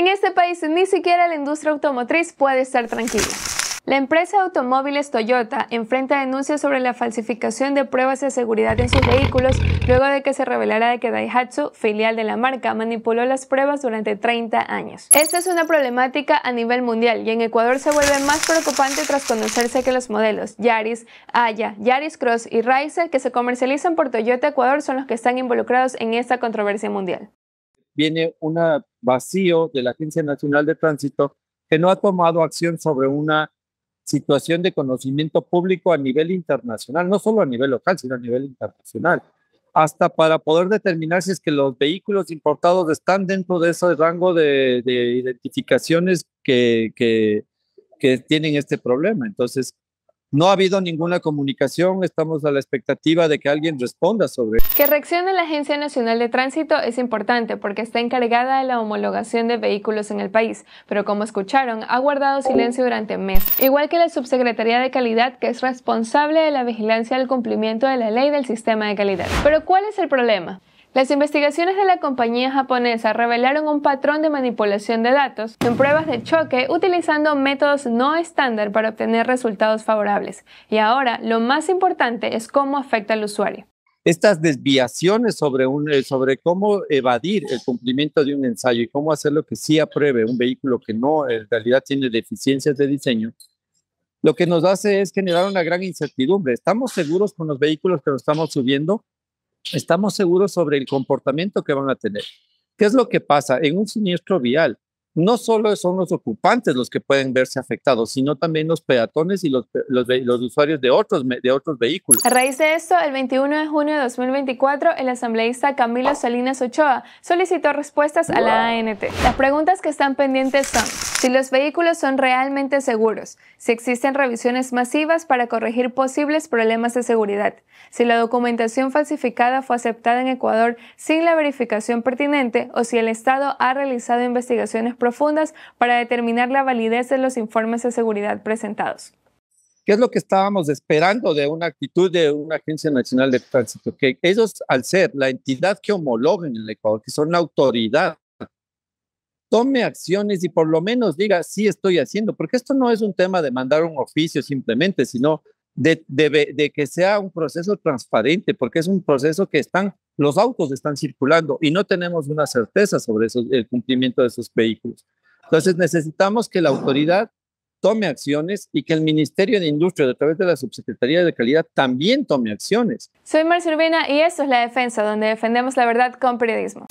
En este país ni siquiera la industria automotriz puede estar tranquila. La empresa automóviles Toyota enfrenta denuncias sobre la falsificación de pruebas de seguridad en sus vehículos luego de que se revelara que Daihatsu, filial de la marca, manipuló las pruebas durante 30 años. Esta es una problemática a nivel mundial y en Ecuador se vuelve más preocupante tras conocerse que los modelos Yaris, Aya, Yaris Cross y Racer que se comercializan por Toyota Ecuador son los que están involucrados en esta controversia mundial viene un vacío de la Agencia Nacional de Tránsito que no ha tomado acción sobre una situación de conocimiento público a nivel internacional, no solo a nivel local, sino a nivel internacional, hasta para poder determinar si es que los vehículos importados están dentro de ese rango de, identificaciones que, que tienen este problema. Entonces, no ha habido ninguna comunicación, estamos a la expectativa de que alguien responda sobre Que reaccione la Agencia Nacional de Tránsito es importante porque está encargada de la homologación de vehículos en el país, pero como escucharon, ha guardado silencio durante meses. Igual que la Subsecretaría de Calidad, que es responsable de la vigilancia del cumplimiento de la ley del sistema de calidad. Pero ¿cuál es el problema? Las investigaciones de la compañía japonesa revelaron un patrón de manipulación de datos en pruebas de choque utilizando métodos no estándar para obtener resultados favorables. Y ahora lo más importante es cómo afecta al usuario. Estas desviaciones sobre, un, eh, sobre cómo evadir el cumplimiento de un ensayo y cómo hacer lo que sí apruebe un vehículo que no en realidad tiene deficiencias de diseño, lo que nos hace es generar una gran incertidumbre. ¿Estamos seguros con los vehículos que nos estamos subiendo? estamos seguros sobre el comportamiento que van a tener. ¿Qué es lo que pasa? En un siniestro vial, no solo son los ocupantes los que pueden verse afectados, sino también los peatones y los, usuarios de otros, de otros vehículos. A raíz de esto, el 21 de junio de 2024, el asambleísta Camilo Salinas Ochoa solicitó respuestas a la ANT. Las preguntas que están pendientes son si los vehículos son realmente seguros, si existen revisiones masivas para corregir posibles problemas de seguridad, si la documentación falsificada fue aceptada en Ecuador sin la verificación pertinente o si el Estado ha realizado investigaciones profundas para determinar la validez de los informes de seguridad presentados. ¿Qué es lo que estábamos esperando de una actitud de una Agencia Nacional de Tránsito? Que ellos, al ser la entidad que homologa en el Ecuador, que son la autoridad, tome acciones y por lo menos diga, sí estoy haciendo, porque esto no es un tema de mandar un oficio simplemente, sino de que sea un proceso transparente, porque es un proceso que están los autos están circulando y no tenemos una certeza sobre el cumplimiento de esos vehículos. Entonces necesitamos que la autoridad tome acciones y que el Ministerio de Industria, a través de la Subsecretaría de Calidad, también tome acciones. Soy Marcia Urbina y esto es La Defensa, donde defendemos la verdad con periodismo.